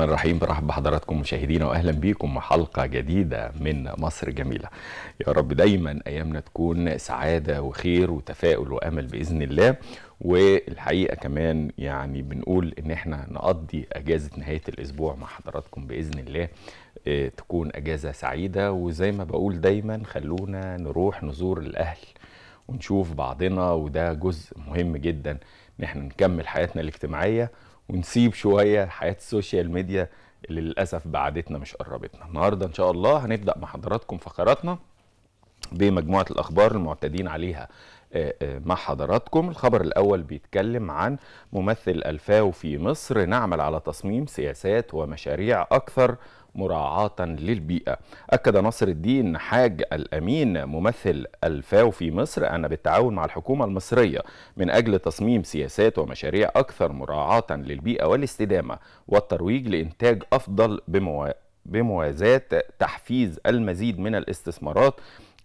الرحمن الرحيم برحب بحضراتكم مشاهدينا واهلا بيكم وحلقه جديده من مصر جميله يا رب دايما ايامنا تكون سعاده وخير وتفاؤل وامل باذن الله والحقيقه كمان يعني بنقول ان احنا نقضي اجازه نهايه الاسبوع مع حضراتكم باذن الله آه، تكون اجازه سعيده وزي ما بقول دايما خلونا نروح نزور الاهل ونشوف بعضنا وده جزء مهم جدا ان احنا نكمل حياتنا الاجتماعيه ونسيب شويه حياه السوشيال ميديا اللي للاسف بعدتنا مش قربتنا النهارده ان شاء الله هنبدا مع حضراتكم فقراتنا بمجموعه الاخبار المعتدين عليها آه، آه، مع حضراتكم الخبر الأول بيتكلم عن ممثل الفاو في مصر نعمل على تصميم سياسات ومشاريع أكثر مراعاة للبيئة أكد نصر الدين حاج الأمين ممثل الفاو في مصر أن بالتعاون مع الحكومة المصرية من أجل تصميم سياسات ومشاريع أكثر مراعاة للبيئة والاستدامة والترويج لإنتاج أفضل بموازاة تحفيز المزيد من الاستثمارات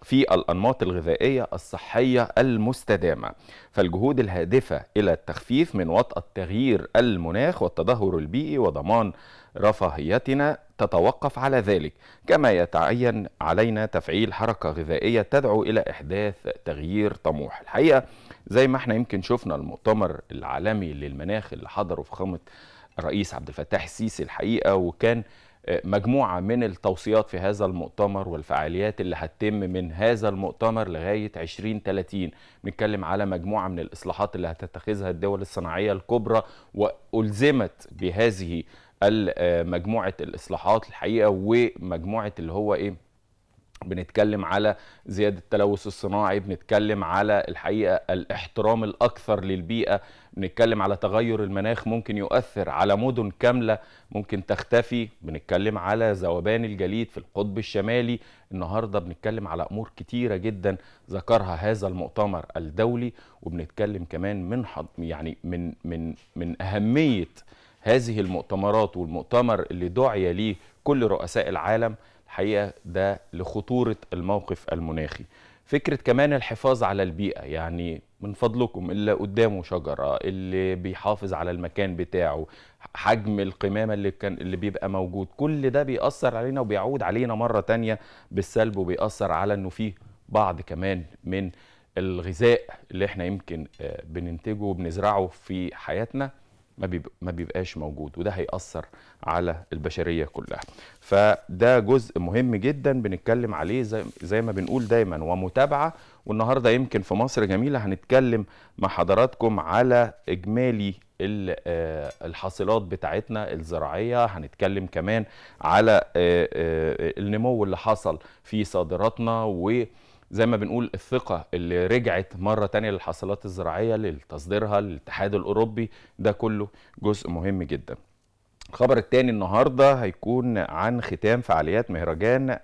في الأنماط الغذائية الصحية المستدامة فالجهود الهادفة إلى التخفيف من وطأة تغيير المناخ والتدهور البيئي وضمان رفاهيتنا تتوقف على ذلك كما يتعين علينا تفعيل حركة غذائية تدعو إلى إحداث تغيير طموح الحقيقة زي ما احنا يمكن شفنا المؤتمر العالمي للمناخ اللي حضره فخامه الرئيس عبد الفتاح السيسي الحقيقة وكان آه، مجموعة من التوصيات في هذا المؤتمر والفعاليات اللي هتتم من هذا المؤتمر لغاية 2030 بنتكلم على مجموعة من الإصلاحات اللي هتتخذها الدول الصناعية الكبرى وألزمت بهذه آه، مجموعه الاصلاحات الحقيقه ومجموعه اللي هو ايه بنتكلم على زيادة التلوث الصناعي بنتكلم على الحقيقة الاحترام الأكثر للبيئة بنتكلم على تغير المناخ ممكن يؤثر على مدن كاملة ممكن تختفي بنتكلم على ذوبان الجليد في القطب الشمالي النهاردة بنتكلم على أمور كتيرة جدا ذكرها هذا المؤتمر الدولي وبنتكلم كمان من حض... يعني من من من أهمية هذه المؤتمرات والمؤتمر اللي دعي ليه كل رؤساء العالم الحقيقة ده لخطورة الموقف المناخي فكرة كمان الحفاظ على البيئة يعني من فضلكم اللي قدامه شجرة اللي بيحافظ على المكان بتاعه حجم القمامة اللي كان اللي بيبقى موجود كل ده بيأثر علينا وبيعود علينا مرة تانية بالسلب وبيأثر على انه فيه بعض كمان من الغذاء اللي احنا يمكن آه، بننتجه وبنزرعه في حياتنا ما بيبقاش موجود وده هيأثر على البشرية كلها فده جزء مهم جدا بنتكلم عليه زي, زي ما بنقول دايما ومتابعة والنهاردة يمكن في مصر جميلة هنتكلم مع حضراتكم على إجمالي آه، الحاصلات بتاعتنا الزراعية هنتكلم كمان على آه، آه، النمو اللي حصل في صادراتنا و زي ما بنقول الثقة اللي رجعت مرة تانية للحاصلات الزراعية لتصديرها للاتحاد الأوروبي ده كله جزء مهم جدا الخبر التاني النهاردة هيكون عن ختام فعاليات مهرجان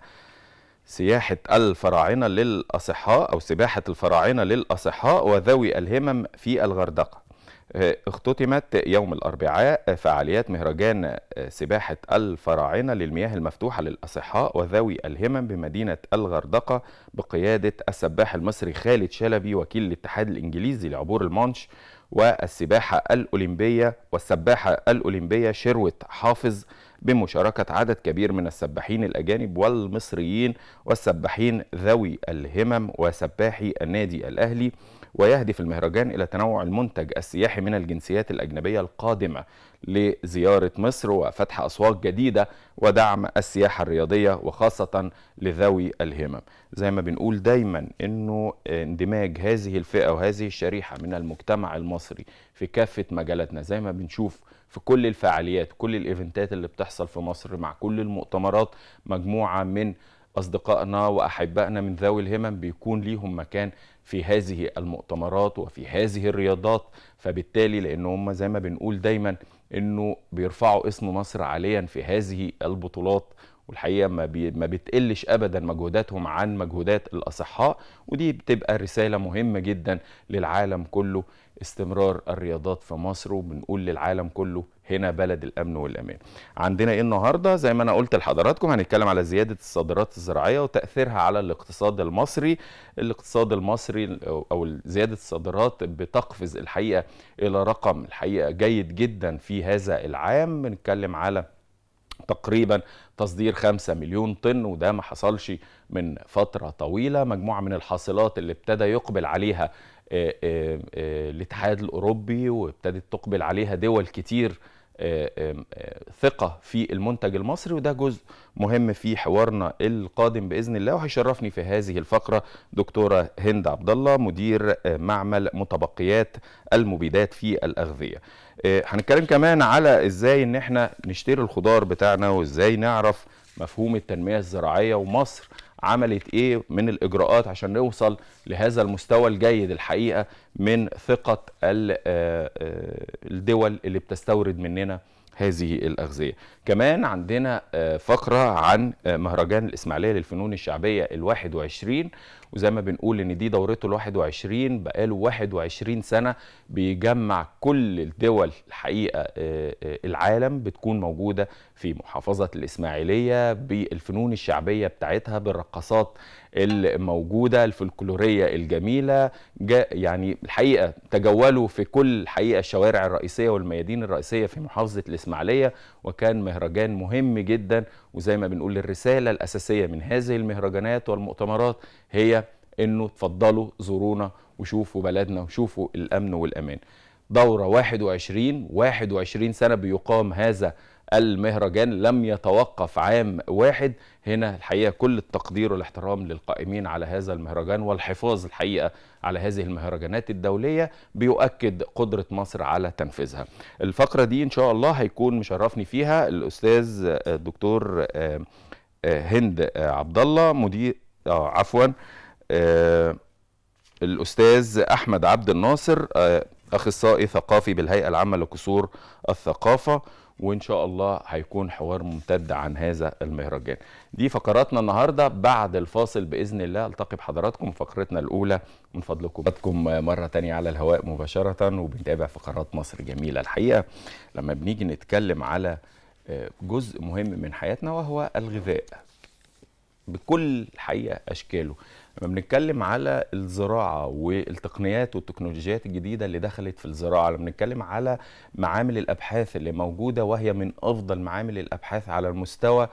سياحة الفراعنة للأصحاء أو سباحة الفراعنة للأصحاء وذوي الهمم في الغردقة آه، اختتمت يوم الأربعاء فعاليات مهرجان آه، سباحة الفراعنة للمياه المفتوحة للأصحاء وذوي الهمم بمدينة الغردقة بقيادة السباح المصري خالد شلبي وكيل الاتحاد الإنجليزي لعبور المانش والسباحة الأولمبية والسباحة الأولمبية شروة حافظ بمشاركة عدد كبير من السباحين الأجانب والمصريين والسباحين ذوي الهمم وسباحي النادي الأهلي ويهدف المهرجان إلى تنوع المنتج السياحي من الجنسيات الأجنبية القادمة لزيارة مصر وفتح أسواق جديدة ودعم السياحة الرياضية وخاصة لذوي الهمم زي ما بنقول دايما أنه اندماج هذه الفئة وهذه الشريحة من المجتمع المصري في كافة مجالاتنا زي ما بنشوف في كل الفعاليات كل الايفنتات اللي بتحصل في مصر مع كل المؤتمرات مجموعه من أصدقائنا وأحبائنا من ذوي الهمم بيكون ليهم مكان في هذه المؤتمرات وفي هذه الرياضات فبالتالي لأن هم زي ما بنقول دايما أنه بيرفعوا اسم مصر عاليا في هذه البطولات والحقيقه ما, بي ما بتقلش ابدا مجهوداتهم عن مجهودات الاصحاء ودي بتبقى رساله مهمه جدا للعالم كله استمرار الرياضات في مصر وبنقول للعالم كله هنا بلد الامن والامان. عندنا ايه النهارده؟ زي ما انا قلت لحضراتكم هنتكلم على زياده الصادرات الزراعيه وتاثيرها على الاقتصاد المصري. الاقتصاد المصري او زياده الصادرات بتقفز الحقيقه الى رقم الحقيقه جيد جدا في هذا العام بنتكلم على تقريبا تصدير 5 مليون طن وده ما حصلش من فترة طويلة مجموعة من الحاصلات اللي ابتدى يقبل عليها آه، آه، آه، الاتحاد الأوروبي وابتدت تقبل عليها دول كتير ثقة في المنتج المصري وده جزء مهم في حوارنا القادم بإذن الله وهيشرفني في هذه الفقرة دكتورة هند عبد الله مدير معمل متبقيات المبيدات في الأغذية. إيه، هنتكلم كمان على ازاي ان احنا نشتري الخضار بتاعنا وازاي نعرف مفهوم التنميه الزراعيه ومصر عملت ايه من الاجراءات عشان نوصل لهذا المستوى الجيد الحقيقه من ثقه آه، آه، الدول اللي بتستورد مننا هذه الاغذيه كمان عندنا آه، فقره عن مهرجان الاسماعيليه للفنون الشعبيه ال21 وزي ما بنقول ان دي دورته ال 21 بقاله 21 سنه بيجمع كل الدول الحقيقه آه، آه، العالم بتكون موجوده في محافظه الاسماعيليه بالفنون الشعبيه بتاعتها بالرقصات الموجوده الفلكلوريه الجميله يعني الحقيقه تجولوا في كل الحقيقه الشوارع الرئيسيه والميادين الرئيسيه في محافظه الاسماعيليه وكان مهرجان مهم جدا وزي ما بنقول الرسالة الأساسية من هذه المهرجانات والمؤتمرات هي أنه تفضلوا زورونا وشوفوا بلدنا وشوفوا الأمن والأمان دورة 21 21 سنة بيقام هذا المهرجان لم يتوقف عام واحد هنا الحقيقة كل التقدير والاحترام للقائمين على هذا المهرجان والحفاظ الحقيقة على هذه المهرجانات الدولية بيؤكد قدرة مصر على تنفيذها الفقرة دي إن شاء الله هيكون مشرفني فيها الأستاذ الدكتور آه، آه، آه، هند عبد الله مدير عفوا الأستاذ أحمد عبد الناصر أخصائي ثقافي بالهيئة العامة لقصور الثقافة وان شاء الله هيكون حوار ممتد عن هذا المهرجان دي فقراتنا النهارده بعد الفاصل باذن الله التقي بحضراتكم فقرتنا الاولى من فضلكم بكم مره تانية على الهواء مباشره وبنتابع فقرات مصر جميله الحقيقه لما بنيجي نتكلم على آه، جزء مهم من حياتنا وهو الغذاء بكل حقيقه اشكاله لما بنتكلم على الزراعه والتقنيات والتكنولوجيات الجديده اللي دخلت في الزراعه لما بنتكلم على معامل الابحاث اللي موجوده وهي من افضل معامل الابحاث على المستوى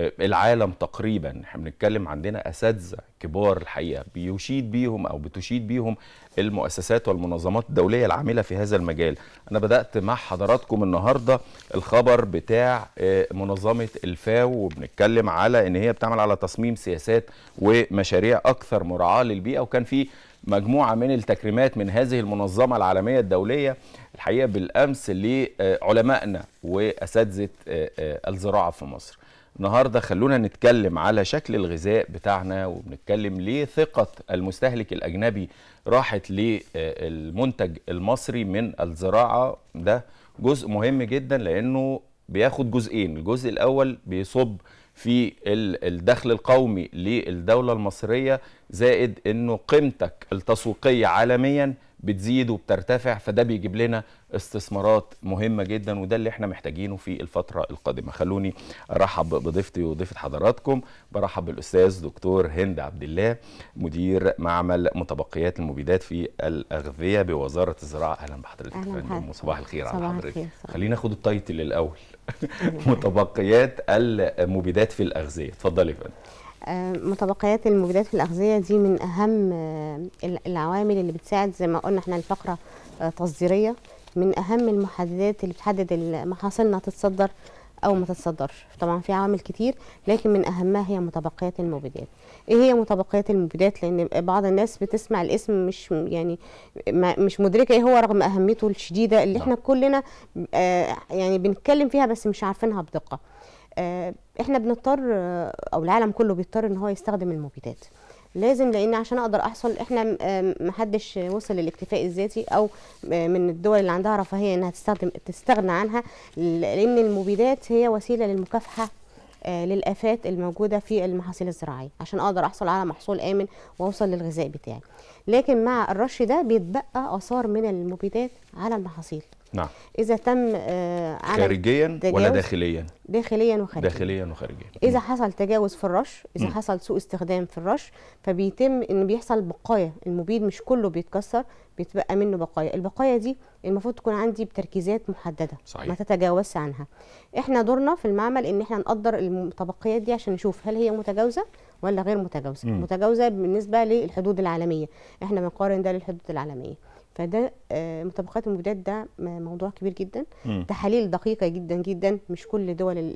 آه، العالم تقريبا احنا بنتكلم عندنا اساتذه كبار الحقيقه بيشيد بيهم او بتشيد بيهم المؤسسات والمنظمات الدوليه العامله في هذا المجال انا بدات مع حضراتكم النهارده الخبر بتاع آه، منظمه الفاو وبنتكلم على ان هي بتعمل على تصميم سياسات ومشاريع اكثر مراعاه للبيئه وكان في مجموعه من التكريمات من هذه المنظمه العالميه الدوليه الحقيقه بالامس لعلمائنا واساتذه آه، الزراعه في مصر النهارده خلونا نتكلم على شكل الغذاء بتاعنا وبنتكلم ليه ثقه المستهلك الاجنبي راحت للمنتج آه، المصري من الزراعه ده جزء مهم جدا لانه بياخد جزئين الجزء الاول بيصب في الدخل القومي للدوله المصريه زائد انه قيمتك التسويقيه عالميا بتزيد وبترتفع فده بيجيب لنا استثمارات مهمة جدا وده اللي احنا محتاجينه في الفترة القادمة خلوني ارحب بضيفتي وضيفة حضراتكم برحب بالأستاذ دكتور هند عبد الله مدير معمل متبقيات المبيدات في الأغذية بوزارة الزراعة أهلا بحضرتك فندم وصباح الخير على حضرتك خلينا ناخد التايتل الأول متبقيات المبيدات في الأغذية اتفضلي يا فندم آه، متبقيات المبيدات في الأغذية دي من أهم آه، العوامل اللي بتساعد زي ما قلنا احنا الفقرة آه، تصديرية من أهم المحددات اللي بتحدد محاصيلنا تتصدر أو ما تتصدرش طبعا في عوامل كتير لكن من أهمها هي متبقيات المبيدات إيه هي متبقيات المبيدات لأن بعض الناس بتسمع الاسم مش يعني مش مدركة إيه هو رغم أهميته الشديدة اللي نعم. احنا كلنا يعني بنتكلم فيها بس مش عارفينها بدقة احنا بنضطر او العالم كله بيضطر ان هو يستخدم المبيدات لازم لان عشان اقدر احصل احنا محدش وصل للاكتفاء الذاتي او آه، من الدول اللي عندها رفاهيه انها تستخدم تستغنى عنها لان المبيدات هي وسيله للمكافحه آه، للافات الموجوده في المحاصيل الزراعيه عشان اقدر احصل على محصول امن واوصل للغذاء بتاعي لكن مع الرش ده بيتبقى اثار من المبيدات على المحاصيل نعم اذا تم آه، عمل خارجيا ولا داخليا داخليا وخارجيا داخليا وخارجيا اذا م. حصل تجاوز في الرش اذا م. حصل سوء استخدام في الرش فبيتم ان بيحصل بقايا المبيد مش كله بيتكسر بيتبقى منه بقايا البقايا دي المفروض تكون عندي بتركيزات محدده صحيح. ما تتجاوزش عنها احنا دورنا في المعمل ان احنا نقدر المتبقيات دي عشان نشوف هل هي متجاوزه ولا غير متجاوزه م. متجاوزه بالنسبه للحدود العالميه احنا بنقارن ده للحدود العالميه فده آه، مطابقات المبيدات ده موضوع كبير جدا تحاليل دقيقه جدا جدا مش كل دول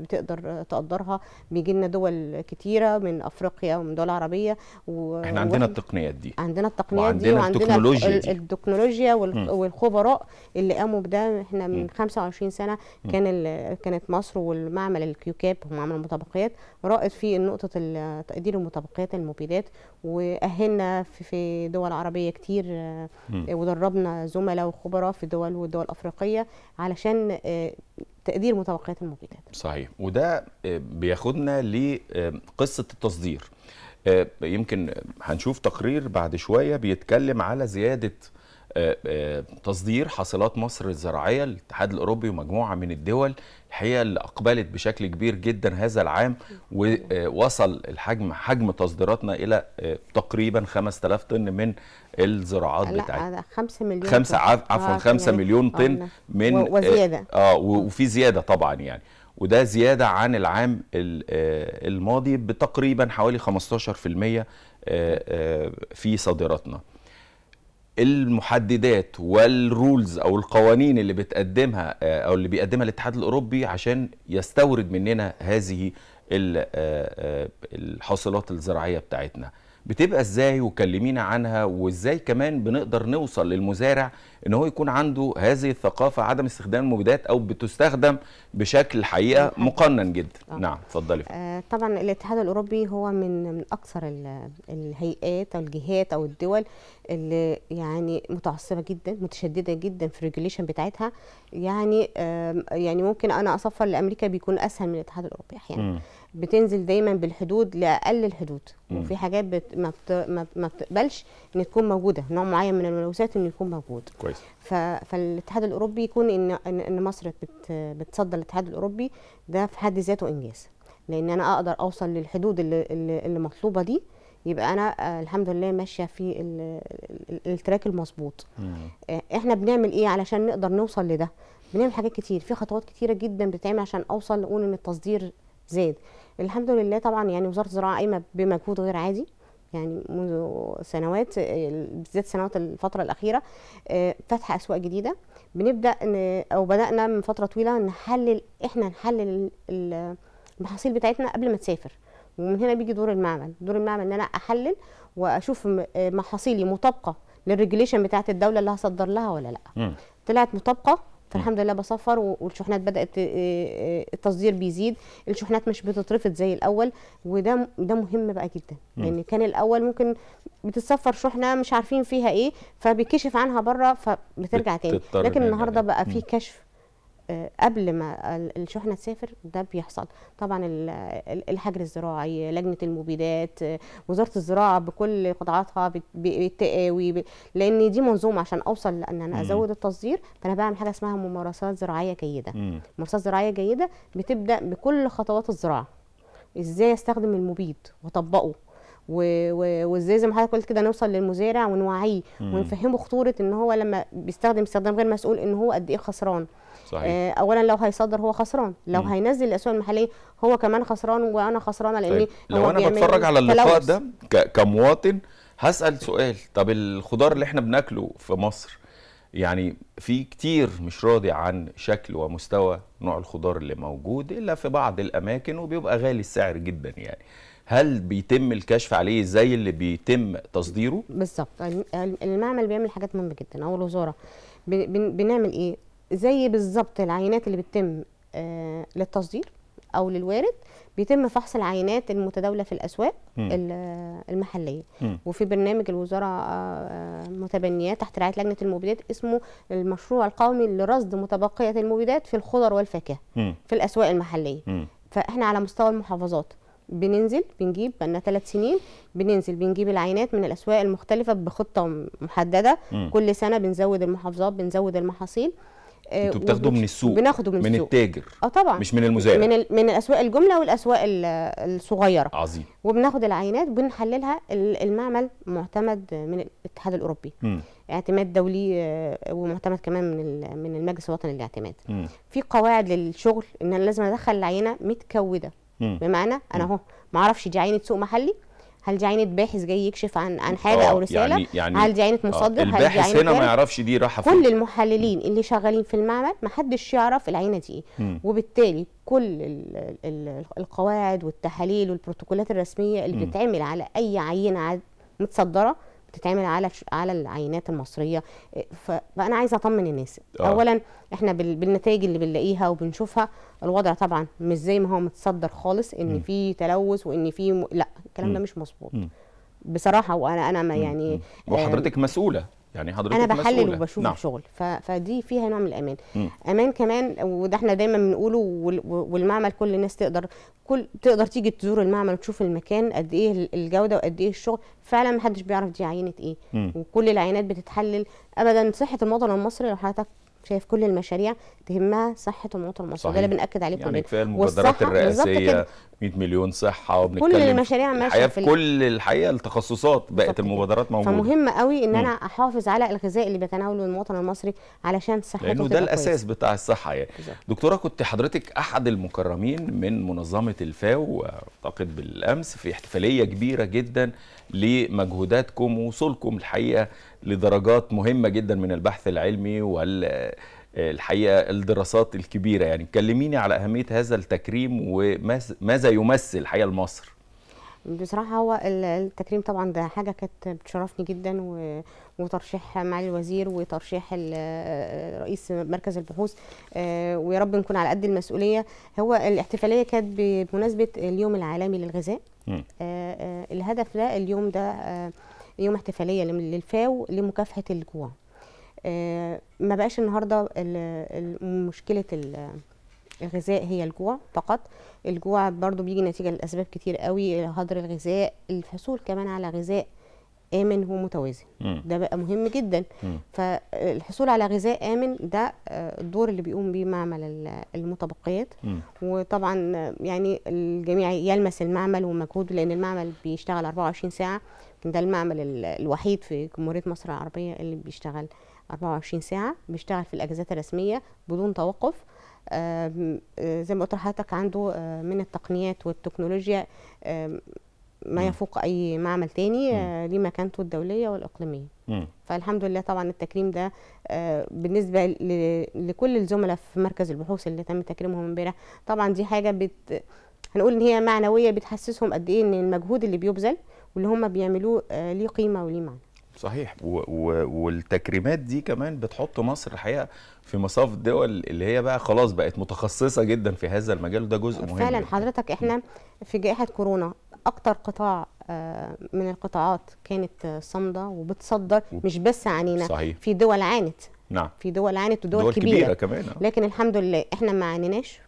بتقدر تقدرها بيجي لنا دول كتيره من افريقيا ومن دول عربيه و... احنا عندنا التقنيات دي عندنا التقنيات وعندنا دي وعندنا التكنولوجيا دي. التكنولوجيا وال... والخبراء اللي قاموا بده احنا من 25 سنه كان ال... كانت مصر والمعمل الكيوكاب معمل المطابقات رائد في نقطه تقدير المطابقات المبيدات واهلنا في دول عربيه كتير آه، ودربنا زملاء وخبراء في دول ودول افريقيه علشان آه، تقدير متوقعات المبيدات صحيح وده آه، بياخدنا لقصه آه، التصدير يمكن هنشوف تقرير بعد شويه بيتكلم على زياده تصدير حاصلات مصر الزراعيه للاتحاد الاوروبي ومجموعه من الدول الحقيقه اللي اقبلت بشكل كبير جدا هذا العام ووصل الحجم حجم تصديراتنا الى آه، تقريبا 5000 طن من الزراعات بتاعتنا لا 5 مليون خمسة عفوا 5 يعني. مليون طن آه، نعم. من آه، وزياده اه وفي زياده طبعا يعني وده زياده عن العام الماضي بتقريبا حوالي 15% في صادراتنا المحددات والرولز او القوانين اللي بتقدمها آه، او اللي بيقدمها الاتحاد الاوروبي عشان يستورد مننا هذه آه، آه، الحاصلات الزراعيه بتاعتنا بتبقى ازاي وكلمينا عنها وازاي كمان بنقدر نوصل للمزارع ان هو يكون عنده هذه الثقافه عدم استخدام المبيدات او بتستخدم بشكل حقيقه مقنن جدا أوه. نعم اتفضلي آه طبعا الاتحاد الاوروبي هو من من اكثر الهيئات او الجهات او الدول اللي يعني متعصبه جدا متشدده جدا في الريجوليشن بتاعتها يعني آه يعني ممكن انا اصفر لامريكا بيكون اسهل من الاتحاد الاوروبي احيانا يعني. بتنزل دايما بالحدود لاقل الحدود مم. وفي حاجات بت... ما, بت... ما بتقبلش ان تكون موجوده نوع معين من الملوثات انه يكون موجود كويس ف... فالاتحاد الاوروبي يكون ان ان, مصر بت... بتصدر الاتحاد الاوروبي ده في حد ذاته انجاز لان انا اقدر اوصل للحدود اللي اللي, مطلوبه دي يبقى انا الحمد لله ماشيه في التراك المظبوط آه، احنا بنعمل ايه علشان نقدر نوصل لده بنعمل حاجات كتير في خطوات كتيره جدا بتتعمل عشان اوصل نقول ان التصدير زاد الحمد لله طبعا يعني وزاره الزراعه قايمه بمجهود غير عادي يعني منذ سنوات بالذات سنوات الفترة الأخيرة آه، فتح أسواق جديدة بنبدأ أو بدأنا من فترة طويلة نحلل إحنا نحلل المحاصيل بتاعتنا قبل ما تسافر ومن هنا بيجي دور المعمل دور المعمل ان انا احلل واشوف محاصيلي مطابقه للريجليشن بتاعه الدوله اللي هصدر لها ولا لا طلعت مطابقه فالحمد لله بصفر والشحنات بدات آه، آه، التصدير بيزيد الشحنات مش بتترفض زي الاول وده ده مهم بقى جدا لان يعني كان الاول ممكن بتتصفر شحنه مش عارفين فيها ايه فبيكشف عنها بره فبترجع تاني لكن النهارده بقى في كشف قبل ما الشحنه تسافر ده بيحصل طبعا الحجر الزراعي لجنه المبيدات وزاره الزراعه بكل قطاعاتها بالتقاوي لان دي منظومه عشان اوصل لان انا ازود التصدير فانا بعمل حاجه اسمها ممارسات زراعيه جيده ممارسات زراعيه جيده بتبدا بكل خطوات الزراعه ازاي استخدم المبيد واطبقه وازاي زي ما حضرتك قلت كده نوصل للمزارع ونوعيه ونفهمه خطوره ان هو لما بيستخدم استخدام غير مسؤول ان هو قد ايه خسران صحيح. آه، اولا لو هيصدر هو خسران لو هينزل الاسواق المحليه هو كمان خسران وانا خسرانه لان طيب. لو انا بتفرج على اللقاء ده كمواطن هسال سؤال طب الخضار اللي احنا بناكله في مصر يعني في كتير مش راضي عن شكل ومستوى نوع الخضار اللي موجود الا في بعض الاماكن وبيبقى غالي السعر جدا يعني هل بيتم الكشف عليه زي اللي بيتم تصديره بالظبط المعمل بيعمل حاجات مهمه جدا او الوزاره بنعمل ايه زي بالظبط العينات اللي بتتم آه، للتصدير او للوارد بيتم فحص العينات المتداوله في الاسواق م. المحليه م. وفي برنامج الوزاره آه، آه، متبنيات تحت رعايه لجنه المبيدات اسمه المشروع القومي لرصد متبقيه المبيدات في الخضر والفاكهه في الاسواق المحليه م. فاحنا على مستوى المحافظات بننزل بنجيب بقالنا ثلاث سنين بننزل بنجيب العينات من الاسواق المختلفه بخطه محدده م. كل سنه بنزود المحافظات بنزود المحاصيل آه، انتوا بتاخدوا من السوق بناخده من, من السوق. التاجر اه طبعا مش من المزارع من من اسواق الجمله والاسواق الصغيره عظيم وبناخد العينات بنحللها المعمل معتمد من الاتحاد الاوروبي م. اعتماد دولي آه، ومعتمد كمان من من المجلس الوطني للاعتماد م. في قواعد للشغل ان انا لازم ادخل العينه متكوده م. بمعنى انا اهو ما اعرفش دي عينه سوق محلي هل دي عينه باحث جاي يكشف عن عن حاجه آه، او رساله يعني يعني هل دي عينه آه، مصدر هل الباحث عينه هنا ما يعرفش دي راحه فين كل المحللين اللي شغالين في المعمل ما حدش يعرف العينه دي ايه وبالتالي كل القواعد والتحاليل والبروتوكولات الرسميه اللي بتتعمل على اي عينه متصدره بتتعمل على على العينات المصريه آه، فانا عايزه اطمن الناس آه. اولا احنا بالنتائج اللي بنلاقيها وبنشوفها الوضع طبعا مش زي ما هو متصدر خالص ان في تلوث وان في م... لا الكلام م. ده مش مظبوط بصراحه وانا انا ما يعني وحضرتك آه، مسؤوله يعني حضرتك انا بحلل وبشوف نعم. الشغل فدي فيها نوع من الامان م. امان كمان وده احنا دايما بنقوله والمعمل كل الناس تقدر كل تقدر تيجي تزور المعمل وتشوف المكان قد ايه الجوده وقد ايه الشغل فعلا محدش بيعرف دي عينه ايه م. وكل العينات بتتحلل ابدا صحه المواطن المصري لو حضرتك شايف كل المشاريع تهمها صحه المواطن المصري ده اللي بناكد عليه يعني كفايه المبادرات الرئاسيه 100 مليون صحه وبنتكلم كل المشاريع ماشيه في كل الحقيقه التخصصات بقت المبادرات موجوده فمهم قوي ان م. انا احافظ على الغذاء اللي بيتناوله المواطن المصري علشان صحته لانه ده الاساس كويس. بتاع الصحه يعني بالزبط. دكتوره كنت حضرتك احد المكرمين من منظمه الفاو اعتقد بالامس في احتفاليه كبيره جدا لمجهوداتكم ووصولكم الحقيقه لدرجات مهمه جدا من البحث العلمي وال الحقيقه الدراسات الكبيره يعني كلميني على اهميه هذا التكريم وماذا يمثل الحقيقه لمصر بصراحة هو التكريم طبعا ده حاجة كانت بتشرفني جدا وترشيح معالي الوزير وترشيح رئيس مركز البحوث آه، ويا رب نكون على قد المسؤولية هو الاحتفالية كانت بمناسبة اليوم العالمي للغذاء آه، آه، الهدف ده اليوم ده آه، يوم احتفاليه للفاو لمكافحه الجوع ما بقاش النهارده مشكله الغذاء هي الجوع فقط الجوع برضو بيجي نتيجه لاسباب كتير قوي هدر الغذاء الحصول كمان على غذاء امن ومتوازن ده بقى مهم جدا مم. فالحصول على غذاء امن ده آه، الدور اللي بيقوم بيه معمل المتبقيات مم. وطبعا يعني الجميع يلمس المعمل ومجهوده لان المعمل بيشتغل 24 ساعه ده المعمل الوحيد في جمهوريه مصر العربيه اللي بيشتغل 24 ساعه بيشتغل في الاجازات الرسميه بدون توقف آه، زي ما قلت لحضرتك عنده آه، من التقنيات والتكنولوجيا ما يفوق اي معمل تاني آه، ليه مكانته الدوليه والاقليميه فالحمد لله طبعا التكريم ده آه، بالنسبه لكل الزملاء في مركز البحوث اللي تم تكريمهم امبارح طبعا دي حاجه بت هنقول ان هي معنويه بتحسسهم قد ايه ان المجهود اللي بيبذل واللي هم بيعملوه آه، ليه قيمه وليه معنى صحيح و و والتكريمات دي كمان بتحط مصر الحقيقه في مصاف الدول اللي هي بقى خلاص بقت متخصصه جدا في هذا المجال وده جزء مهم فعلا حضرتك احنا في جائحه كورونا اكتر قطاع آه، من القطاعات كانت صامده وبتصدر مش بس عانينا صحيح. في دول عانت نعم في دول عانت ودول دول كبيره, كبيرة كمان آه. لكن الحمد لله احنا ما عانيناش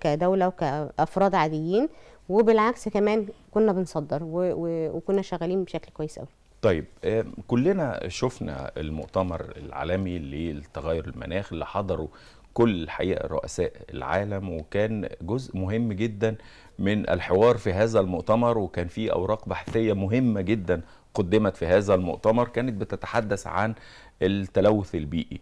كدوله وكافراد عاديين وبالعكس كمان كنا بنصدر وكنا شغالين بشكل كويس قوي طيب آه، كلنا شفنا المؤتمر العالمي للتغير المناخ اللي حضره كل الحقيقه رؤساء العالم وكان جزء مهم جدا من الحوار في هذا المؤتمر وكان في أوراق بحثية مهمة جدا قدمت في هذا المؤتمر كانت بتتحدث عن التلوث البيئي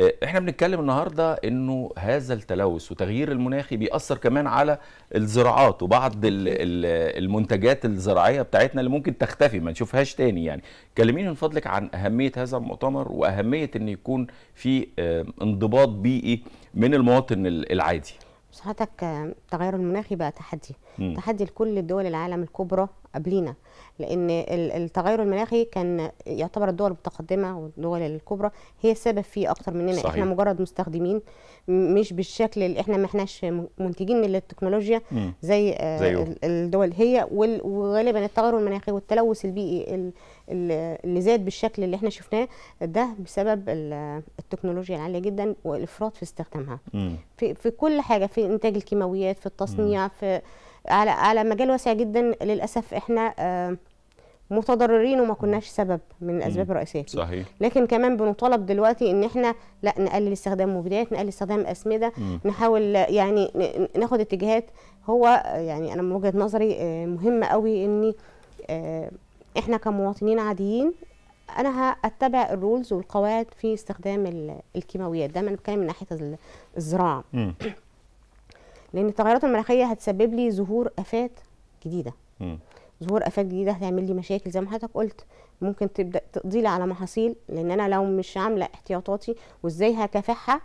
آه، احنا بنتكلم النهارده انه هذا التلوث وتغيير المناخي بيأثر كمان على الزراعات وبعض المنتجات الزراعيه بتاعتنا اللي ممكن تختفي ما نشوفهاش تاني يعني كلميني من فضلك عن اهميه هذا المؤتمر واهميه ان يكون في آه، انضباط بيئي من المواطن العادي حضرتك التغير المناخي بقى تحدي مم. تحدي لكل دول العالم الكبرى قبلينا لان التغير المناخي كان يعتبر الدول المتقدمه والدول الكبرى هي السبب فيه اكتر مننا صحيح. احنا مجرد مستخدمين مش بالشكل اللي احنا ما احناش منتجين من التكنولوجيا مم. زي, زي آه، الدول هي وغالبا التغير المناخي والتلوث البيئي اللي زاد بالشكل اللي احنا شفناه ده بسبب التكنولوجيا العاليه جدا والافراط في استخدامها في في كل حاجه في انتاج الكيماويات في التصنيع مم. في على على مجال واسع جدا للاسف احنا آه، متضررين وما كناش سبب من الاسباب الرئيسيه صحيح لكن كمان بنطالب دلوقتي ان احنا لا نقلل استخدام مبيدات نقلل استخدام اسمده مم. نحاول يعني ناخد اتجاهات هو يعني انا من وجهه نظري آه، مهم قوي اني آه، احنا كمواطنين عاديين انا هتبع الرولز والقواعد في استخدام الكيماويات ده ما انا بتكلم من ناحيه الزراعه م. لان التغيرات المناخيه هتسبب لي ظهور افات جديده ظهور افات جديده هتعمل لي مشاكل زي ما حضرتك قلت ممكن تبدا تقضي لي على محاصيل لان انا لو مش عامله احتياطاتي وازاي هكافحها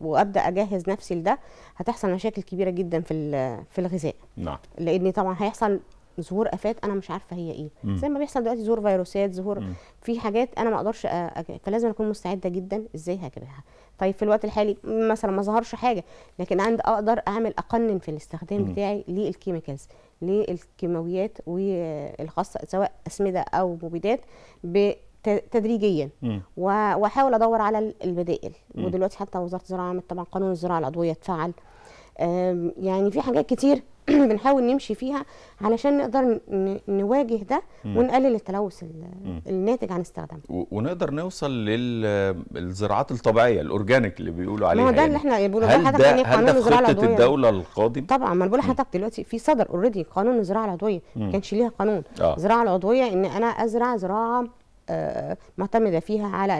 وابدا اجهز نفسي لده هتحصل مشاكل كبيره جدا في في الغذاء نعم لان طبعا هيحصل ظهور افات انا مش عارفه هي ايه مم. زي ما بيحصل دلوقتي ظهور فيروسات ظهور في حاجات انا ما اقدرش أ... فلازم اكون مستعده جدا ازاي هجيبها طيب في الوقت الحالي مثلا ما ظهرش حاجه لكن عند اقدر اعمل اقنن في الاستخدام مم. بتاعي للكيميكالز للكيماويات والخاصه سواء اسمده او مبيدات ب... تدريجيا واحاول ادور على البدائل مم. ودلوقتي حتى وزاره الزراعه عملت طبعا قانون الزراعه العضويه اتفعل يعني في حاجات كتير بنحاول نمشي فيها علشان نقدر نواجه ده ونقلل التلوث الناتج عن استخدامه ونقدر نوصل للزراعات الطبيعيه الاورجانيك اللي بيقولوا عليها ما هو ده يعني. اللي احنا بنقول لحضرتك ده هل ده خطه الدوله القادم طبعا ما انا بقول لحضرتك دلوقتي في صدر اوريدي قانون الزراعه العضويه ما كانش ليها قانون آه. الزراعه العضويه ان انا ازرع زراعه آه، معتمده فيها على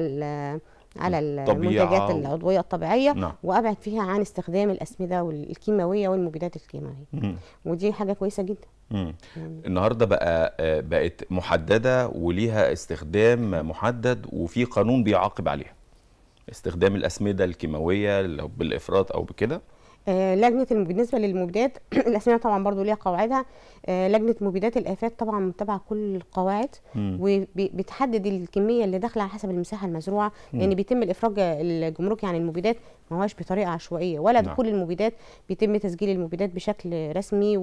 على المنتجات العضويه الطبيعيه نعم. وابعد فيها عن استخدام الاسمده والكيماويه والمبيدات الكيماويه مم. ودي حاجه كويسه جدا مم. مم. النهارده بقى آه، بقت محدده وليها استخدام محدد وفي قانون بيعاقب عليها استخدام الاسمده الكيماويه بالافراط او بكده آه، لجنه بالنسبه للمبيدات الاسماء طبعا برضو ليها قواعدها آه، لجنه مبيدات الافات طبعا متابعه كل القواعد وبتحدد الكميه اللي داخله على حسب المساحه المزروعه مم. يعني بيتم الافراج الجمركي يعني عن المبيدات ما هواش بطريقه عشوائيه ولا دخول نعم. المبيدات بيتم تسجيل المبيدات بشكل رسمي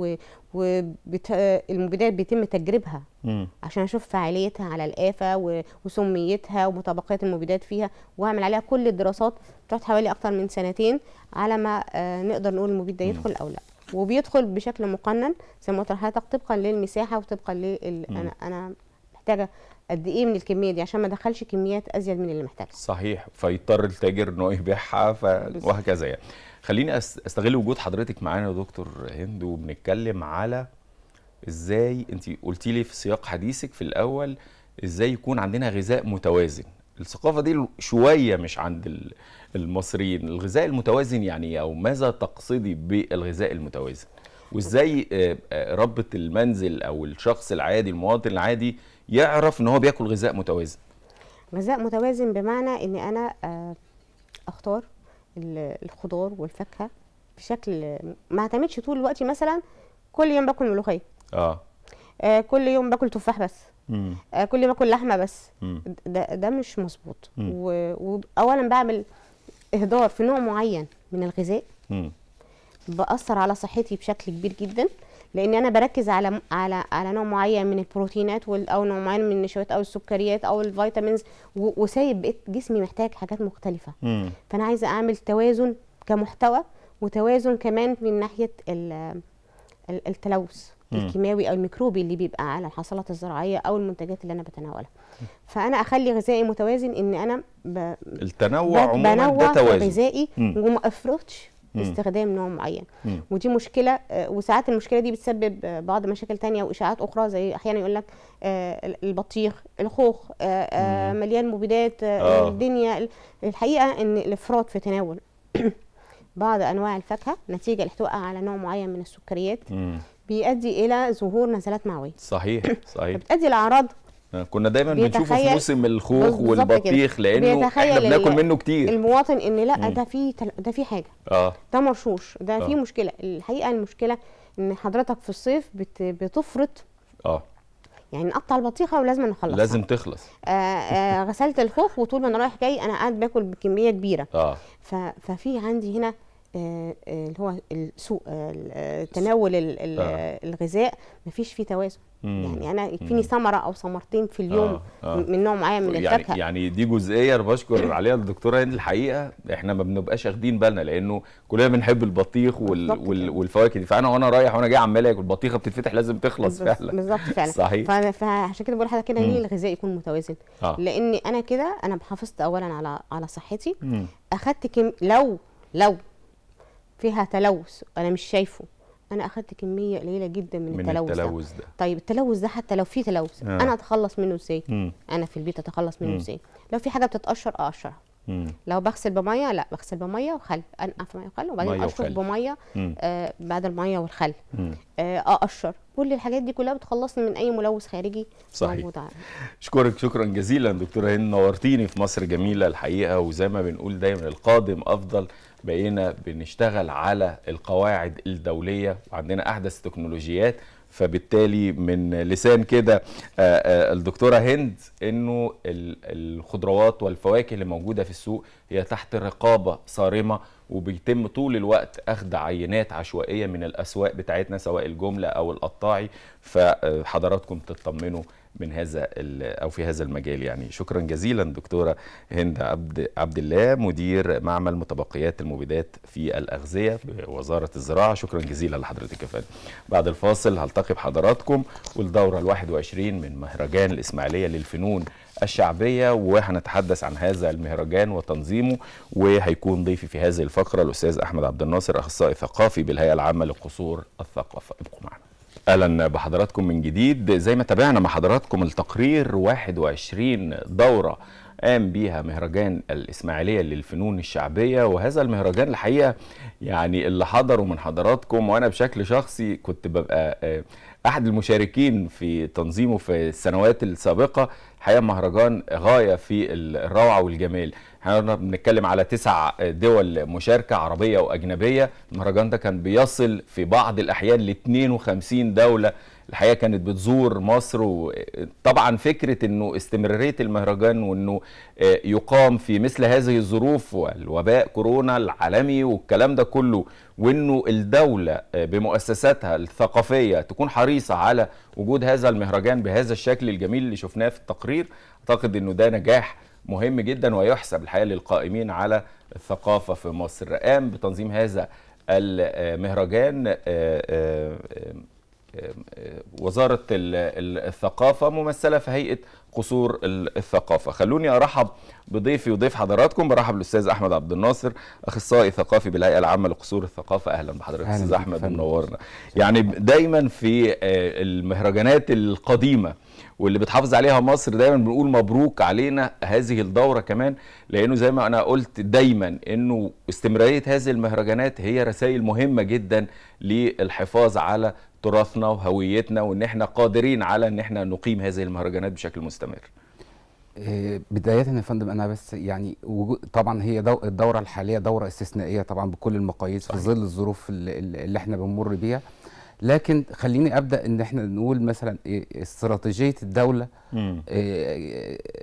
والمبيدات بيتم تجريبها مم. عشان اشوف فاعليتها على الآفة وسميتها ومطابقات المبيدات فيها واعمل عليها كل الدراسات بتقعد حوالي اكتر من سنتين على ما آه، نقدر نقول المبيد ده يدخل او لا وبيدخل بشكل مقنن زي ما قلت لحضرتك طبقا للمساحه وطبقا لل انا انا محتاجه قد ايه من الكميه دي عشان ما ادخلش كميات ازيد من اللي محتاجها صحيح فيضطر التاجر انه يبيعها ف... وهكذا يعني خليني استغل وجود حضرتك معانا يا دكتور هند وبنتكلم على ازاي انت قلتي لي في سياق حديثك في الاول ازاي يكون عندنا غذاء متوازن الثقافه دي شويه مش عند المصريين الغذاء المتوازن يعني او ماذا تقصدي بالغذاء المتوازن وازاي ربة آه، آه، المنزل او الشخص العادي المواطن العادي يعرف ان هو بياكل غذاء متوازن غذاء متوازن بمعنى ان انا آه، اختار الخضار والفاكهه بشكل ما اعتمدش طول الوقت مثلا كل يوم باكل ملوخيه اه, آه كل يوم باكل تفاح بس آه كل يوم باكل لحمه بس ده ده مش مظبوط واولا بعمل اهدار في نوع معين من الغذاء باثر على صحتي بشكل كبير جدا لان انا بركز على على على نوع معين من البروتينات او نوع معين من النشويات او السكريات او الفيتامينز وسايب بقيت جسمي محتاج حاجات مختلفه مم. فانا عايزه اعمل توازن كمحتوى وتوازن كمان من ناحيه التلوث الكيماوي او الميكروبي اللي بيبقى على الحصلات الزراعيه او المنتجات اللي انا بتناولها فانا اخلي غذائي متوازن ان انا ب... التنوع عموما ده توازن غذائي وما افرطش استخدام نوع معين مم. ودي مشكله آه، وساعات المشكله دي بتسبب بعض مشاكل تانية واشاعات اخرى زي احيانا يقول لك آه، البطيخ الخوخ آه، مليان مبيدات الدنيا الحقيقه ان الافراط في تناول بعض انواع الفاكهه نتيجه لاحتوائها على نوع معين من السكريات مم. بيؤدي الى ظهور نزلات معويه صحيح صحيح بتؤدي لاعراض آه، كنا دايما بنشوفه في موسم الخوخ والبطيخ لانه احنا بناكل منه كتير المواطن ان لا ده في تل... ده في حاجه اه ده مرشوش ده آه. في مشكله الحقيقه المشكله ان حضرتك في الصيف بت... بتفرط اه يعني نقطع البطيخه ولازم نخلصها لازم تخلص آه آه غسلت الخوخ وطول ما انا رايح جاي انا قاعد باكل بكميه كبيره اه ف... ففي عندي هنا اللي هو السوق تناول آه. الغذاء مفيش فيه توازن يعني انا يكفيني ثمره او ثمرتين في اليوم آه آه من نوع معين من يعني الفاكهه يعني دي جزئيه بشكر عليها الدكتوره هند الحقيقه احنا ما بنبقاش واخدين بالنا لانه كلنا بنحب البطيخ وال وال والفواكه دي فانا وانا رايح وانا جاي عمال اكل البطيخه بتتفتح لازم تخلص فعلا بالظبط فعلا صحيح فعشان كده بقول لحضرتك كده ليه الغذاء يكون متوازن آه. لان انا كده انا حافظت اولا على على صحتي اخدت كم لو لو فيها تلوث انا مش شايفه انا اخدت كميه قليله جدا من, من التلوث, التلوث ده. ده طيب التلوث ده حتى لو في تلوث آه. انا اتخلص منه ازاي انا في البيت اتخلص منه ازاي لو في حاجه بتتقشر اقشرها مم. لو بغسل بميه لا بغسل بميه وخل انقف ميه وخل وبعدين اشرب بميه آه بعد الميه والخل اقشر آه اقشر كل الحاجات دي كلها بتخلصني من اي ملوث خارجي صحيح موجود اشكرك شكرا جزيلا دكتوره هند نورتيني في مصر جميله الحقيقه وزي ما بنقول دايما القادم افضل بقينا بنشتغل على القواعد الدوليه وعندنا احدث تكنولوجيات فبالتالي من لسان كده آه، آه، الدكتوره هند انه الخضروات والفواكه اللي موجوده في السوق هي تحت رقابه صارمه وبيتم طول الوقت اخذ عينات عشوائيه من الاسواق بتاعتنا سواء الجمله او القطاعي فحضراتكم تطمنوا من هذا او في هذا المجال يعني شكرا جزيلا دكتوره هند عبد عبد الله مدير معمل متبقيات المبيدات في الاغذيه بوزاره الزراعه شكرا جزيلا لحضرتك يا فندم بعد الفاصل هلتقي بحضراتكم والدوره ال21 من مهرجان الاسماعيليه للفنون الشعبيه وهنتحدث عن هذا المهرجان وتنظيمه وهيكون ضيفي في هذه الفقره الاستاذ احمد عبد الناصر اخصائي ثقافي بالهيئه العامه لقصور الثقافه ابقوا معنا اهلا بحضراتكم من جديد زي ما تابعنا مع حضراتكم التقرير 21 دوره قام بيها مهرجان الإسماعيلية للفنون الشعبية وهذا المهرجان الحقيقة يعني اللي حضروا من حضراتكم وأنا بشكل شخصي كنت ببقى آه، أحد المشاركين في تنظيمه في السنوات السابقة حقيقة مهرجان غاية في الروعة والجمال احنا بنتكلم على تسع دول مشاركه عربيه واجنبيه المهرجان ده كان بيصل في بعض الاحيان ل 52 دوله الحقيقه كانت بتزور مصر وطبعا فكره انه استمراريه المهرجان وانه آه، يقام في مثل هذه الظروف والوباء كورونا العالمي والكلام ده كله وانه الدوله آه، بمؤسساتها الثقافيه تكون حريصه على وجود هذا المهرجان بهذا الشكل الجميل اللي شفناه في التقرير اعتقد انه ده نجاح مهم جدا ويحسب الحقيقه للقائمين على الثقافه في مصر قام بتنظيم هذا المهرجان آه، آه، آه، وزاره الثقافه ممثله في هيئه قصور الثقافه خلوني ارحب بضيفي وضيف حضراتكم برحب الأستاذ احمد عبد الناصر اخصائي ثقافي بالهيئه العامه لقصور الثقافه اهلا بحضرتك استاذ احمد منورنا يعني دايما في المهرجانات القديمه واللي بتحافظ عليها مصر دايما بنقول مبروك علينا هذه الدوره كمان لانه زي ما انا قلت دايما انه استمراريه هذه المهرجانات هي رسائل مهمه جدا للحفاظ على تراثنا وهويتنا وان احنا قادرين على ان احنا نقيم هذه المهرجانات بشكل مستمر. آه، بداية يا فندم أنا بس يعني طبعا هي دو الدورة الحالية دورة استثنائية طبعا بكل المقاييس في ظل الظروف اللي, اللي احنا بنمر بيها لكن خليني ابدا ان احنا نقول مثلا إيه، استراتيجيه الدوله إيه،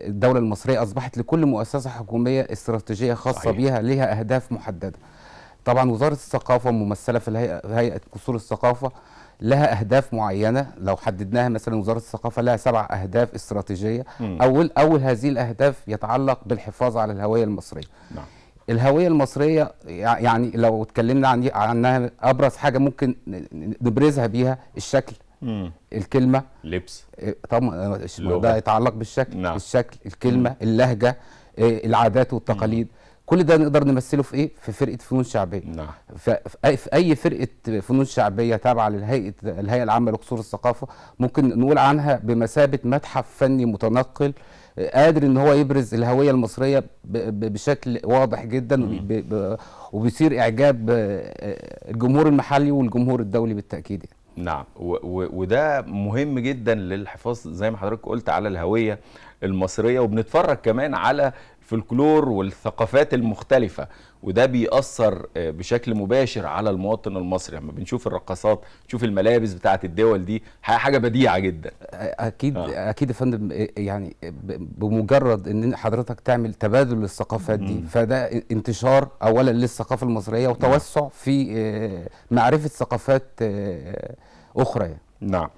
الدوله المصريه اصبحت لكل مؤسسه حكوميه استراتيجيه خاصه صحيح. بيها ليها اهداف محدده طبعا وزاره الثقافه ممثله في الهيئه هيئه قصور الثقافه لها اهداف معينه لو حددناها مثلا وزاره الثقافه لها سبع اهداف استراتيجيه مم. اول اول هذه الاهداف يتعلق بالحفاظ على الهويه المصريه نعم. الهويه المصريه يعني لو اتكلمنا عن عنها ابرز حاجه ممكن نبرزها بيها الشكل مم. الكلمه لبس آه، طبعا آه، ده يتعلق بالشكل نعم. الشكل الكلمه مم. اللهجه آه، العادات والتقاليد مم. كل ده نقدر نمثله في ايه في فرقه فنون شعبيه نعم. في اي فرقه فنون شعبيه تابعه للهيئه الهيئه العامه لقصور الثقافه ممكن نقول عنها بمثابه متحف فني متنقل قادر ان هو يبرز الهويه المصريه بشكل واضح جدا وبيثير اعجاب آه، آه، الجمهور المحلي والجمهور الدولي بالتاكيد يعني. نعم وده مهم جدا للحفاظ زي ما حضرتك قلت على الهويه المصريه وبنتفرج كمان على الفلكلور والثقافات المختلفه وده بيأثر آه، بشكل مباشر على المواطن المصري لما بنشوف الرقصات نشوف الملابس بتاعه الدول دي حاجه بديعه جدا اكيد آه. اكيد يا فندم آه، يعني بمجرد ان حضرتك تعمل تبادل للثقافات دي فده انتشار اولا للثقافه المصريه وتوسع نعم. في آه، معرفه ثقافات اخرى يعني. نعم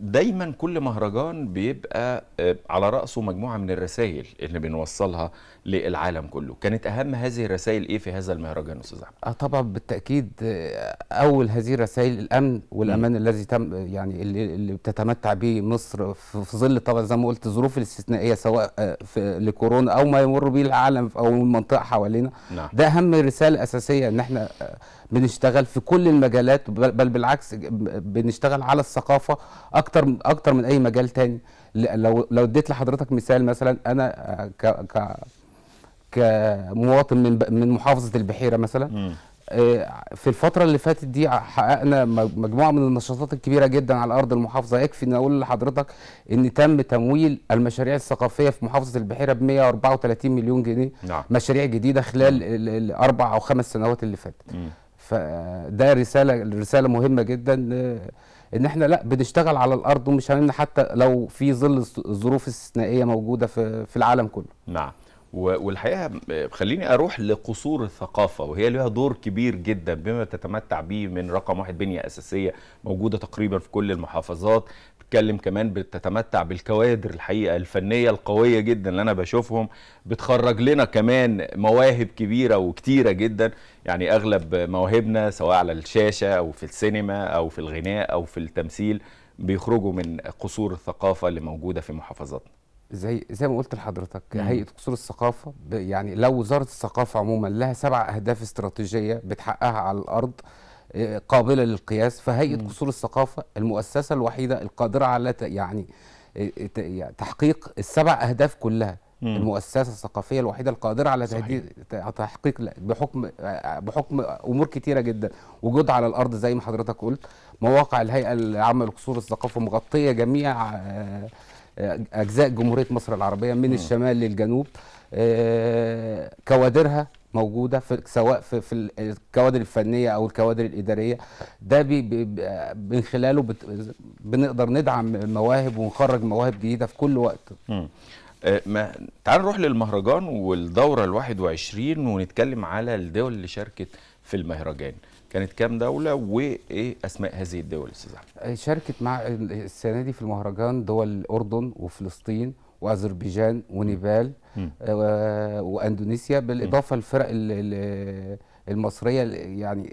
دايما كل مهرجان بيبقى آه، على رأسه مجموعة من الرسائل اللي بنوصلها للعالم كله كانت أهم هذه الرسائل إيه في هذا المهرجان أستاذ أحمد؟ آه، طبعا بالتأكيد آه، أول هذه الرسائل الأمن والأمان م. الذي تم يعني اللي, اللي بتتمتع به مصر في ظل طبعا زي ما قلت الظروف الاستثنائية سواء في لكورونا أو ما يمر به العالم أو المنطقة حوالينا نعم. ده أهم رسالة أساسية إن إحنا بنشتغل في كل المجالات بل بالعكس بنشتغل على الثقافة اكتر اكتر من اي مجال تاني لو لو اديت لحضرتك مثال مثلا انا ك ك كمواطن من من محافظه البحيره مثلا م. آه، في الفترة اللي فاتت دي حققنا مجموعة من النشاطات الكبيرة جدا على أرض المحافظة يكفي أن أقول لحضرتك أن تم تمويل المشاريع الثقافية في محافظة البحيرة ب 134 مليون جنيه نعم. مشاريع جديدة خلال الأربع أو خمس سنوات اللي فاتت فده رسالة رسالة مهمة جدا آه، ان احنا لا بنشتغل على الارض ومش هنمنع حتى لو في ظل الظروف الاستثنائيه موجوده في في العالم كله. نعم. والحقيقه خليني اروح لقصور الثقافه وهي لها دور كبير جدا بما تتمتع به من رقم واحد بنيه اساسيه موجوده تقريبا في كل المحافظات بتتكلم كمان بتتمتع بالكوادر الحقيقه الفنيه القويه جدا اللي انا بشوفهم بتخرج لنا كمان مواهب كبيره وكتيره جدا يعني اغلب مواهبنا سواء على الشاشه او في السينما او في الغناء او في التمثيل بيخرجوا من قصور الثقافه اللي موجوده في محافظاتنا زي زي ما قلت لحضرتك هيئه قصور الثقافه يعني لو وزاره الثقافه عموما لها سبع اهداف استراتيجيه بتحققها على الارض قابله للقياس فهيئه قصور الثقافه المؤسسه الوحيده القادره على يعني،, آه، يعني تحقيق السبع اهداف كلها مم. المؤسسه الثقافيه الوحيده القادره على تحقيق بحكم آه، بحكم امور كتيره جدا وجود على الارض زي ما حضرتك قلت مواقع الهيئه العامه لقصور الثقافه مغطيه جميع آه، اجزاء جمهوريه مصر العربيه من مم. الشمال للجنوب كوادرها موجوده في سواء في, في الكوادر الفنيه او الكوادر الاداريه ده بي بي من خلاله بت بنقدر ندعم مواهب ونخرج مواهب جديده في كل وقت امم ما تعال نروح للمهرجان والدوره ال 21 ونتكلم على الدول اللي شاركت في المهرجان كانت كام دوله وايه اسماء هذه الدول استاذ احمد آه، شاركت مع السنه دي في المهرجان دول الاردن وفلسطين واذربيجان ونيبال آه، واندونيسيا بالاضافه للفرق المصريه يعني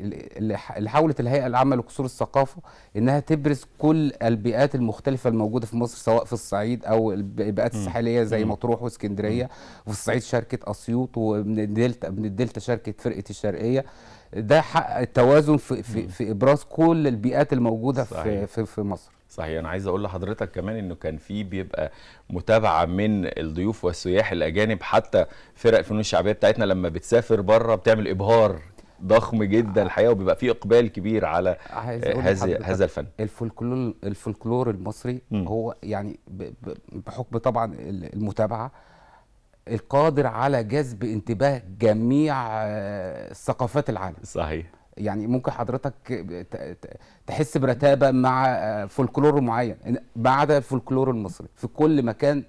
اللي حاولت الهيئه العامه لقصور الثقافه انها تبرز كل البيئات المختلفه الموجوده في مصر سواء في الصعيد او البيئات الساحليه زي مطروح واسكندريه وفي الصعيد شركه اسيوط ومن الدلتا من الدلتا شركه فرقه الشرقيه ده حقق التوازن في, في, في ابراز كل البيئات الموجوده صحيح. في في مصر صحيح انا عايز اقول لحضرتك كمان انه كان في بيبقى متابعه من الضيوف والسياح الاجانب حتى فرق الفنون الشعبيه بتاعتنا لما بتسافر بره بتعمل ابهار ضخم جدا الحقيقه وبيبقى في اقبال كبير على هذا هذا الفن الفولكلور الفولكلور المصري م. هو يعني بحكم طبعا المتابعه القادر على جذب انتباه جميع آه، ثقافات العالم صحيح يعني ممكن حضرتك تحس برتابه مع فولكلور معين بعد فولكلور المصري في كل مكان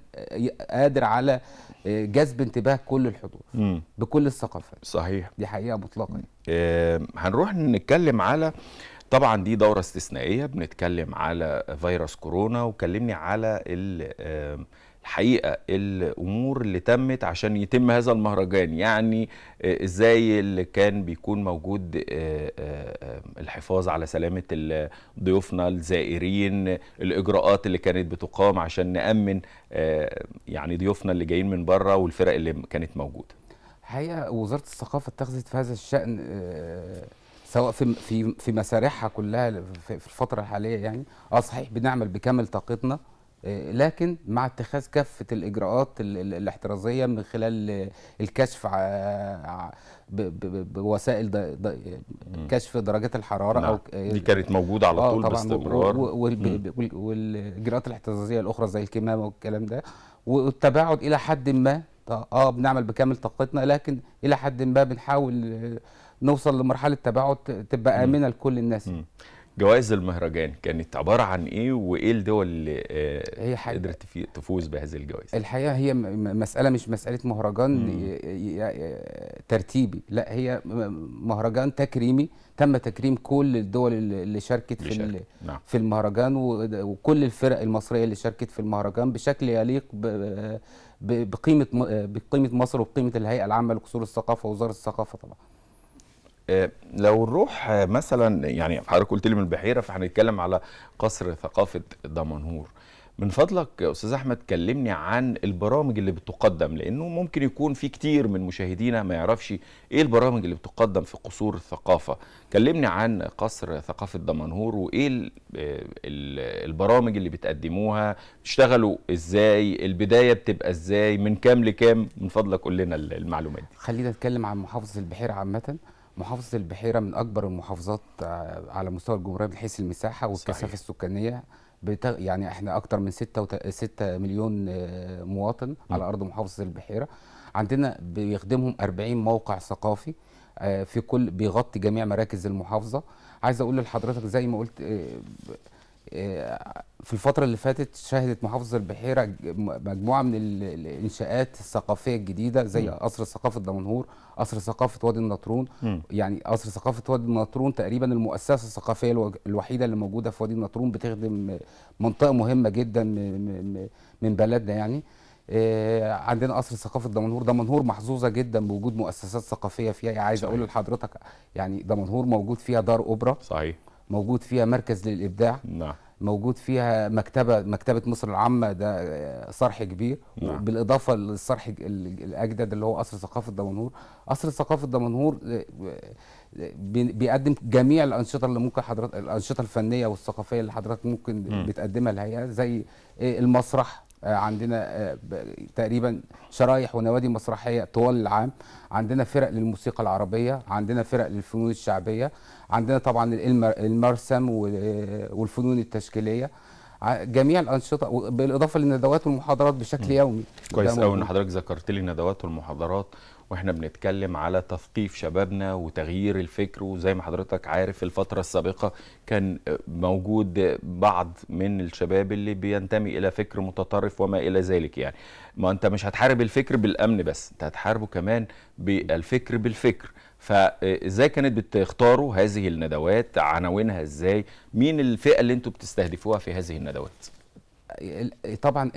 قادر على جذب انتباه كل الحضور مم. بكل الثقافات صحيح دي حقيقه مطلقه آه هنروح نتكلم على طبعا دي دوره استثنائيه بنتكلم على فيروس كورونا وكلمني على ال آه الحقيقه الامور اللي تمت عشان يتم هذا المهرجان يعني آه، ازاي اللي كان بيكون موجود آه، آه، الحفاظ على سلامه ضيوفنا الزائرين الاجراءات اللي كانت بتقام عشان نامن يعني ضيوفنا اللي جايين من بره والفرق اللي كانت موجوده حقيقه وزاره الثقافه اتخذت في هذا الشان سواء في في في مسارحها كلها في الفتره الحاليه يعني اه صحيح بنعمل بكامل طاقتنا لكن مع اتخاذ كافه الاجراءات الاحترازيه من خلال الكشف بوسائل دا دا كشف درجات الحراره نعم. او دي كانت موجوده على آه، طول باستمرار والاجراءات الاحترازيه الاخرى زي الكمامه والكلام ده والتباعد الى حد ما اه بنعمل بكامل طاقتنا لكن الى حد ما بنحاول نوصل لمرحله تباعد تبقى امنه لكل الناس مم. جوائز المهرجان كانت عباره عن ايه وايه الدول اللي آه، هي قدرت تفوز بهذه الجوائز الحقيقه هي مساله مش مساله مهرجان ترتيبي لا هي مهرجان تكريمي تم تكريم كل الدول اللي شاركت في نعم. في المهرجان وكل الفرق المصريه اللي شاركت في المهرجان بشكل يليق بقيمه بقيمه مصر وبقيمه الهيئه العامه لقصور الثقافه ووزاره الثقافه طبعا لو نروح مثلا يعني حضرتك قلت لي من البحيره فهنتكلم على قصر ثقافه دمنهور من فضلك استاذ احمد كلمني عن البرامج اللي بتقدم لانه ممكن يكون في كتير من مشاهدينا ما يعرفش ايه البرامج اللي بتقدم في قصور الثقافه كلمني عن قصر ثقافه دمنهور وايه البرامج اللي بتقدموها بتشتغلوا ازاي البدايه بتبقى ازاي من كام لكام من فضلك قول لنا المعلومات دي خلينا نتكلم عن محافظه البحيره عامه محافظه البحيره من اكبر المحافظات آه، على مستوى الجمهوريه من حيث المساحه والكثافه السكانيه بتغ... يعني احنا اكتر من 6 وت... 6 مليون آه، مواطن م. على ارض محافظه البحيره عندنا بيخدمهم 40 موقع ثقافي آه، في كل بيغطي جميع مراكز المحافظه عايز اقول لحضرتك زي ما قلت في الفترة اللي فاتت شهدت محافظة البحيرة مجموعة من الإنشاءات الثقافية الجديدة زي م. قصر ثقافة دمنهور، قصر ثقافة وادي النطرون، م. يعني قصر ثقافة وادي النطرون تقريبا المؤسسة الثقافية الوحيدة اللي موجودة في وادي النطرون بتخدم منطقة مهمة جدا من بلدنا يعني. آه، عندنا قصر ثقافه دمنهور دمنهور محظوظه جدا بوجود مؤسسات ثقافيه فيها يعني عايز اقول لحضرتك يعني دمنهور موجود فيها دار اوبرا صحيح موجود فيها مركز للابداع نعم موجود فيها مكتبه مكتبه مصر العامه ده صرح كبير نعم. بالاضافه للصرح الاجدد اللي هو قصر ثقافه دمنهور قصر ثقافه دمنهور آه، آه، بيقدم جميع الانشطه اللي ممكن حضرتك الانشطه الفنيه والثقافيه اللي حضرتك ممكن م. بتقدمها الهيئه زي إيه، المسرح آه، عندنا تقريبا شرايح ونوادي مسرحيه طوال العام عندنا فرق للموسيقى العربيه عندنا فرق للفنون الشعبيه عندنا طبعا المرسم والفنون التشكيليه جميع الانشطه بالاضافه للندوات والمحاضرات بشكل يومي كويس قوي ان حضرتك ذكرت لي الندوات والمحاضرات واحنا بنتكلم على تثقيف شبابنا وتغيير الفكر وزي ما حضرتك عارف الفترة السابقة كان موجود بعض من الشباب اللي بينتمي إلى فكر متطرف وما إلى ذلك يعني ما أنت مش هتحارب الفكر بالأمن بس أنت هتحاربه كمان بالفكر بالفكر فازاي كانت بتختاروا هذه الندوات عناوينها ازاي مين الفئه اللي انتوا بتستهدفوها في هذه الندوات طبعا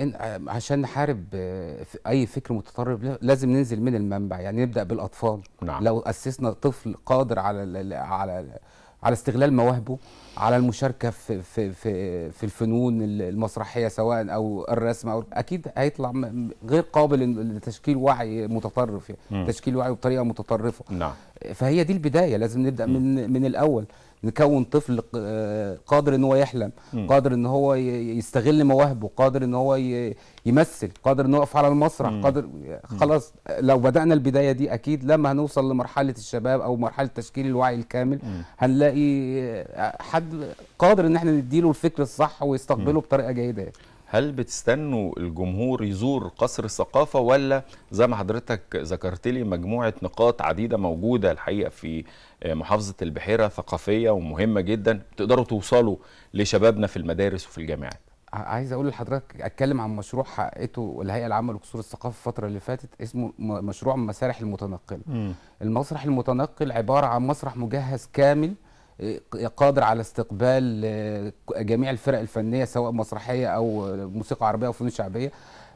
عشان نحارب آه، اي فكر متطرف لازم ننزل من المنبع يعني نبدا بالاطفال نعم. لو اسسنا طفل قادر على على على استغلال مواهبه على المشاركه في في في, في الفنون المسرحيه سواء او الرسم او اكيد هيطلع غير قابل لتشكيل وعي متطرف يعني. تشكيل وعي بطريقه متطرفه نعم. فهي دي البدايه لازم نبدا من من الاول نكون طفل قادر ان هو يحلم قادر ان هو يستغل مواهبه قادر ان هو يمثل قادر ان هو يقف على المسرح قادر خلاص لو بدانا البدايه دي اكيد لما هنوصل لمرحله الشباب او مرحله تشكيل الوعي الكامل هنلاقي حد قادر ان احنا نديله الفكر الصح ويستقبله بطريقه جيده يعني. هل بتستنوا الجمهور يزور قصر الثقافة ولا زي ما حضرتك ذكرت لي مجموعة نقاط عديدة موجودة الحقيقة في آه، محافظة البحيرة ثقافية ومهمة جدا تقدروا توصلوا لشبابنا في المدارس وفي الجامعات عايز اقول لحضرتك اتكلم عن مشروع حققته الهيئه العامه لقصور الثقافه الفتره اللي فاتت اسمه مشروع المسارح المتنقله. المسرح المتنقل عباره عن مسرح مجهز كامل قادر على استقبال آه، جميع الفرق الفنيه سواء مسرحيه او موسيقى عربيه او فنون شعبيه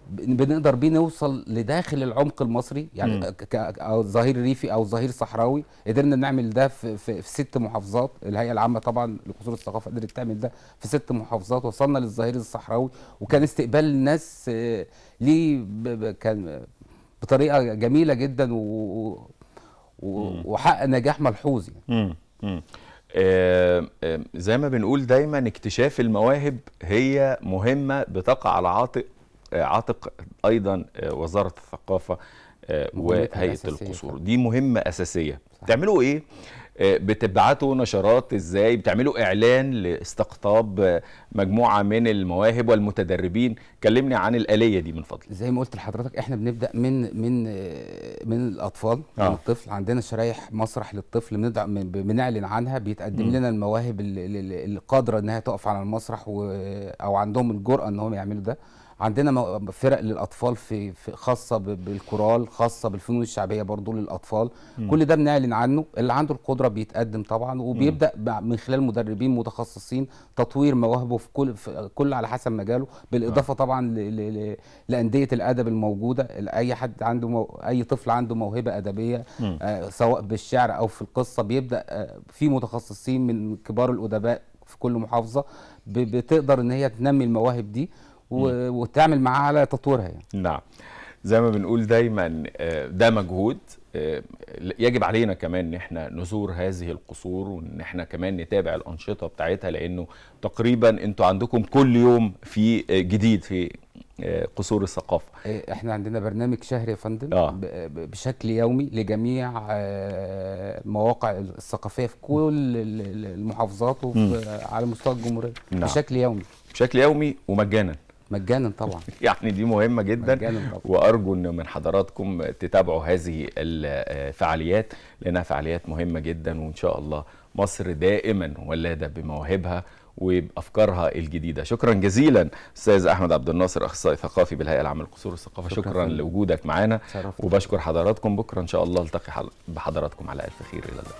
بنقدر بيه نوصل لداخل العمق المصري يعني كظهير او ريفي او ظهير صحراوي قدرنا نعمل ده في, في, في ست محافظات الهيئه العامه طبعا لقصور الثقافه قدرت تعمل ده في ست محافظات وصلنا للظهير الصحراوي وكان استقبال الناس آه، ليه كان بطريقه جميله جدا و... و... وحقق نجاح ملحوظ يعني. آه، آه، زي ما بنقول دايما اكتشاف المواهب هي مهمة بتقع على عاتق آه، عاتق أيضا وزارة الثقافة وهيئة القصور دي مهمة أساسية صح. تعملوا إيه؟ آه، بتبعتوا نشرات ازاي بتعملوا اعلان لاستقطاب مجموعه من المواهب والمتدربين كلمني عن الاليه دي من فضلك زي ما قلت لحضرتك احنا بنبدا من من آه، من الاطفال آه. من الطفل عندنا شرايح مسرح للطفل بنعلن عنها بيتقدم م. لنا المواهب القادره انها تقف على المسرح او عندهم الجرأه ان هم يعملوا ده عندنا فرق للاطفال في, خاصه بالكورال خاصه بالفنون الشعبيه برضو للاطفال م. كل ده بنعلن عنه اللي عنده القدره بيتقدم طبعا وبيبدا من خلال مدربين متخصصين تطوير مواهبه في كل في كل على حسب مجاله بالاضافه آه. طبعا لانديه الادب الموجوده اي حد عنده مو... اي طفل عنده موهبه ادبيه آه سواء بالشعر او في القصه بيبدا آه في متخصصين من كبار الادباء في كل محافظه بتقدر ان هي تنمي المواهب دي وتعمل معاها على تطويرها يعني. نعم زي ما بنقول دايما آه، ده مجهود آه، يجب علينا كمان ان احنا نزور هذه القصور وان احنا كمان نتابع الانشطه بتاعتها لانه تقريبا انتوا عندكم كل يوم في آه، جديد في قصور الثقافه احنا عندنا برنامج شهري يا فندم آه. بشكل يومي لجميع المواقع الثقافيه في كل المحافظات وعلى مستوى الجمهوريه نعم. بشكل يومي بشكل يومي ومجانا مجانا طبعا يعني دي مهمة جدا طبعاً. وأرجو أن من حضراتكم تتابعوا هذه الفعاليات لأنها فعاليات مهمة جدا وإن شاء الله مصر دائما ولادة بمواهبها وبافكارها الجديده شكرا جزيلا استاذ احمد عبد الناصر اخصائي ثقافي بالهيئه العامه للقصور والثقافه شكرا, شكرا لوجودك معانا وبشكر حضراتكم بكره ان شاء الله التقي بحضراتكم على الف خير الى اللقاء